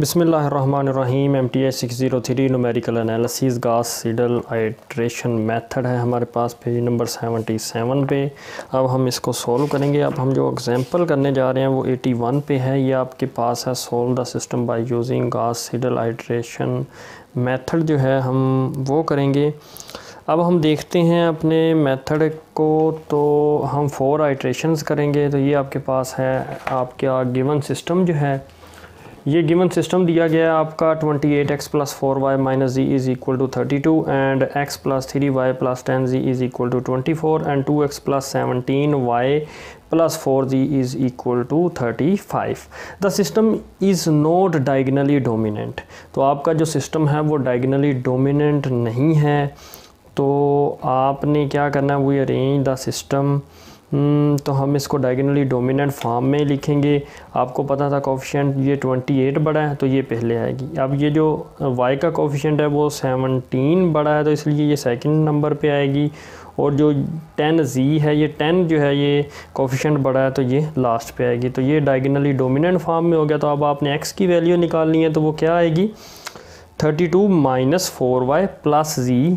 بسم اللہ الرحمن الرحیم M T A six zero three numerical analysis Gauss Seidel iteration method ہے ہمارے پاس پیج نمبر سیونٹی سیون پہ اب ہم اس کو سولو کریں گے اب ہم جو اگزامپل کرنے جا رہے ہیں وہ ایٹی ون پہ ہے یہ آپ کے پاس ہے solve the system by using Gauss Seidel iteration method جو ہے ہم وہ کریں گے اب ہم دیکھتے ہیں اپنے میتھڈ کو تو ہم فور آئیٹریشنز کریں گے تو یہ آپ کے پاس ہے آپ کا گیون سسٹم جو ہے یہ given سسٹم دیا گیا ہے آپ کا 28x eight X plus four Y minus Z is equal to thirty two and X plus three Y plus ten Z is 17y to twenty four and two X plus seventeen Y plus four Z is to thirty five the system is diagonally dominant تو آپ کا جو system ہے وہ diagonally dominant نہیں ہے تو آپ نے کیا کرنا ہے وہ ارینج دا سسٹم تو ہم اس کو ڈائیگنلی ڈومیننٹ فارم میں لکھیں گے آپ کو پتا تھا کوفیشنٹ یہ 28 بڑا ہے تو یہ پہلے آئے گی اب یہ جو وائی کا کوفیشینٹ ہے وہ 17 بڑا ہے تو اس لیے یہ سیکنڈ نمبر پہ آئے گی اور جو 10 زی ہے یہ 10 جو ہے یہ کوفیشینٹ بڑا ہے تو یہ لاسٹ پہ آئے گی تو یہ ڈائیگنلی ڈومیننٹ فارم میں ہو گیا تو اب آپ نے ایکس کی ویلیو نکالنی ہے تو وہ کیا آئے گی 32 minus four Y plus Z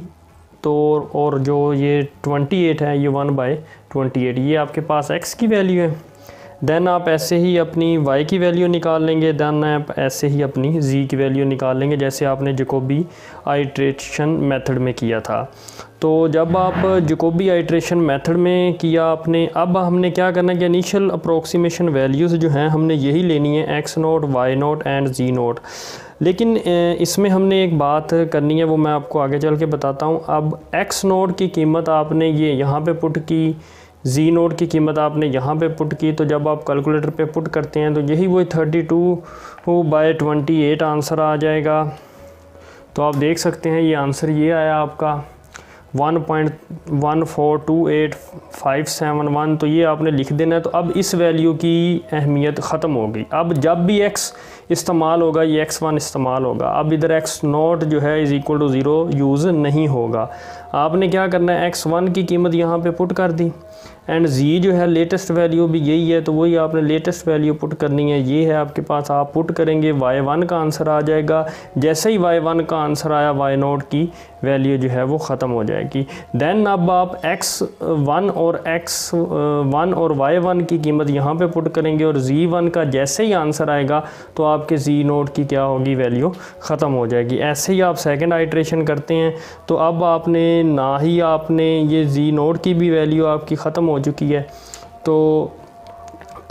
تو اور جو یہ 28 ہے یہ 1 بائی 28 یہ آپ کے پاس ایکس کی ویلیو ہے دین آپ ایسے ہی اپنی وائی کی ویلیو نکال لیں گے دین آپ ایسے ہی اپنی زی کی ویلیو نکال لیں گے جیسے آپ نے جکوبی آئیٹریشن میتھڈ میں کیا تھا تو جب آپ جکوبی آئیٹریشن میتھڈ میں کیا آپ نے اب ہم نے کیا کرنا کہ انیشل اپروکسیمیشن ویلیوز جو ہیں ہم نے یہی لینی ہے X naught Y naught and Z naught لیکن اس میں ہم نے ایک بات کرنی ہے وہ میں آپ کو آگے چل کے بتاتا ہوں اب ایکس نوٹ کی قیمت آپ نے یہ یہاں پہ پٹ کی زی نوٹ کی قیمت آپ نے یہاں پہ پٹ کی تو جب آپ کیلکولیٹر پہ پٹ کرتے ہیں تو یہی وہی 32 بائی 28 آنسر آ جائے گا تو آپ دیکھ سکتے ہیں یہ آنسر یہ آیا آپ کا 1.1428571 تو یہ آپ نے لکھ دینا ہے تو اب اس ویلیو کی اہمیت ختم ہو گئی اب جب بھی ایکس استعمال ہوگا یہ ایکس ون استعمال ہوگا اب ادھر ایکس نوٹ جو ہے is equal to zero use نہیں ہوگا آپ نے کیا کرنا ہے ایکس ون کی قیمت یہاں پہ پٹ کر دی اینڈ زی جو ہے لیٹسٹ ویلیو بھی یہی ہے تو وہی آپ نے لیٹسٹ ویلیو پٹ کرنی ہے یہ ہے آپ کے پاس آپ پٹ کریں گے وائی ون کا آنسر آ جائے گا جیسے ہی وائی ون کا آنسر آیا وائی نوٹ کی ویلیو جو ہے وہ ختم ہو جائے گی دین اب آپ ایکس ون اور ایکس ون اور وائی ون کی قیمت یہاں پہ پٹ کریں گے اور زی ون کا جیسے ہی آنسر آئے گا تو آپ کے زی نوٹ کی کیا ہوگی ویلیو ختم ہو جائے گی ایسے ہی آپ سیکنڈ آئیٹریشن کرتے ہیں تو اب آپ نے نہ ہی آپ نے یہ زی نوٹ کی بھی ویلیو آپ کی ختم ہو چکی ہے تو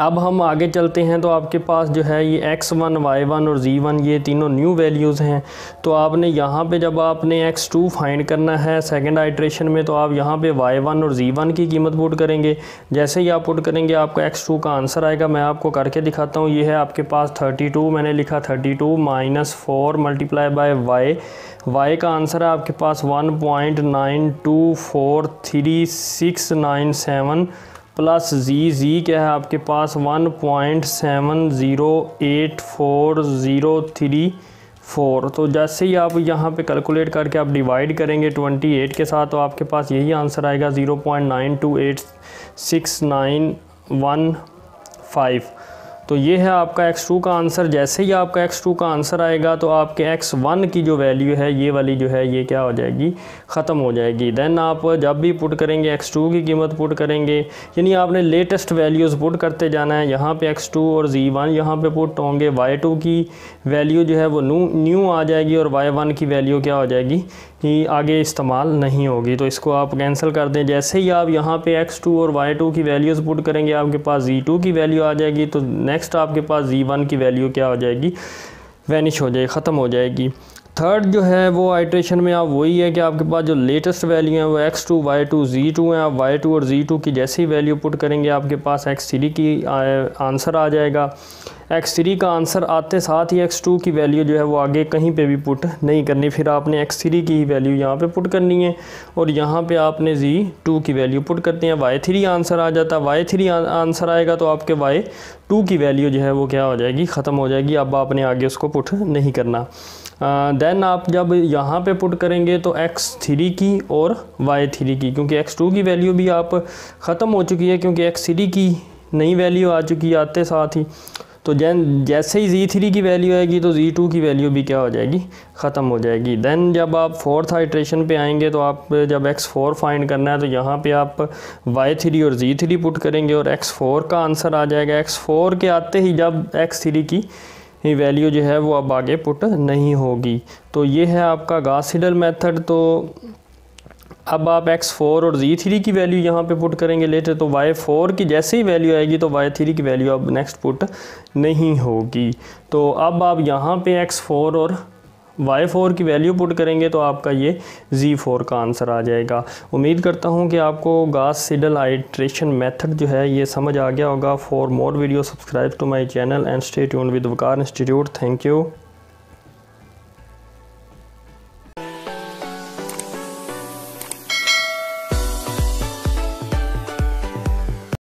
اب ہم آگے چلتے ہیں تو آپ کے پاس جو ہے یہ ایکس ون وائی ون اور زی ون یہ تینوں نیو ویلیوز ہیں تو آپ نے یہاں پہ جب آپ نے ایکس ٹو فائنڈ کرنا ہے سیکنڈ آئیٹریشن میں تو آپ یہاں پہ وائی ون اور زی ون کی قیمت پوٹ کریں گے جیسے ہی آپ پوٹ کریں گے آپ کا ایکس ٹو کا آنسر آئے گا میں آپ کو کر کے دکھاتا ہوں یہ ہے آپ کے پاس تھرٹی ٹو میں نے لکھا thirty two minus four multiply by Y Y کا آنسر ہے آپ کے پاس one point nine two four three six nine seven plus Z Z کیا ہے آپ کے پاس one point seven zero eight four zero three four تو جیسے ہی آپ یہاں پہ کیلکولیٹ کر کے آپ ڈیوائیڈ کریں گے ٹونٹی ایٹ کے ساتھ تو آپ کے پاس یہی آنسر آئے گا zero point nine two eight six nine one five تو یہ ہے آپ کا ایکس ٹو کا آنسر جیسے ہی آپ کا ایکس ٹو کا آنسر آئے گا تو آپ کے ایکس ون کی جو ویلیو ہے یہ والی جو ہے یہ کیا ہو جائے گی ختم ہو جائے گی دین آپ جب بھی پٹ کریں گے ایکس ٹو کی قیمت پٹ کریں گے یعنی آپ نے لیٹسٹ ویلیوز پٹ کرتے جانا ہے یہاں پہ ایکس ٹو اور زی ون یہاں پہ پٹ ہوں گے وائی ٹو کی ویلیو جو ہے وہ نیو نیو آ جائے گی اور وائی ون کی ویلیو کیا ہو جائے گی آگے استعمال نہیں ہوگی تو اس کو آپ کینسل کر دیں جیسے ہی آپ یہاں پہ ایکس ٹو اور وائی ٹو کی ویلیوز پوٹ کریں گے آپ کے پاس زی ٹو کی ویلیو آ جائے گی تو نیکسٹ آپ کے پاس زی ون کی ویلیو کیا ہو جائے گی وینش ہو جائے ختم ہو جائے گی تھرڈ جو ہے وہ آئیٹریشن میں آپ وہی ہے کہ آپ کے پاس جو لیٹسٹ ویلیو ہیں وہ X two Y two Z two ہیں آپ وائی ٹو اور زی ٹو کی جیسی ویلیو پٹ کریں گے آپ کے پاس ایکس تھری کی آنسر آ جائے گا ایکس تھری کا آنسر آتے ساتھ ہی ایکس ٹو کی ویلیو جو ہے وہ آگے کہیں پہ بھی پٹ نہیں کرنی پھر آپ نے ایکس تھری کی ہی ویلیو یہاں پہ پٹ کرنی ہے اور یہاں پہ آپ نے زی ٹو کی ویلیو پٹ کرتے ہیں وائی تھری آنسر آ جاتا ہے وائی تھری آنسر آئے گا تو آپ کے وائی ٹو کی ویلیو جو ہے وہ کیا ہو جائے گی ختم ہو جائے گی اب آپ نے آگے اس کو پٹ نہیں کرنا دین آپ جب یہاں پہ پٹ کریں گے تو ایکس تھری کی اور وائی تھری کی کیونکہ ایکس ٹو کی ویلیو بھی آپ ختم ہو چکی ہے کیونکہ ایکس تھری کی نئی ویلیو آ چکی ہے آتے ساتھ ہی تو جیسے ہی زی تھری کی ویلیو آئے گی تو زی ٹو کی ویلیو بھی کیا ہو جائے گی ختم ہو جائے گی دین جب آپ فورتھ ہائٹریشن پہ آئیں گے تو آپ جب ایکس فور فائنڈ کرنا ہے تو یہاں پہ آپ وائی تھری اور زی تھری پٹ کریں گے اور ایکس فور کا آنسر آ جائے گا ایکس فور کے آتے ہی جب ایکس تھری کی ویلیو جو ہے وہ اب آگے پٹ نہیں ہوگی تو یہ ہے آپ کا گاس ہیڈل میتھڈ تو اب آپ ایکس فور اور زی تھری کی ویلیو یہاں پہ پٹ کریں گے لیٹر تو وائی فور کی جیسے ہی ویلیو آئے گی تو وائی تھری کی ویلیو اب نیکسٹ پٹ نہیں ہوگی تو اب آپ یہاں پہ ایکس فور اور وائی فور ویلیو پوٹ کریں گے تو آپ کا یہ زی فور کا آنسر آ جائے گا امید کرتا ہوں کہ آپ کو گاس سیڈل آئیٹریشن میتھڈ جو ہے یہ سمجھ آ گیا ہوگا for more video subscribe to my channel and stay tuned with Waqar Institute thank you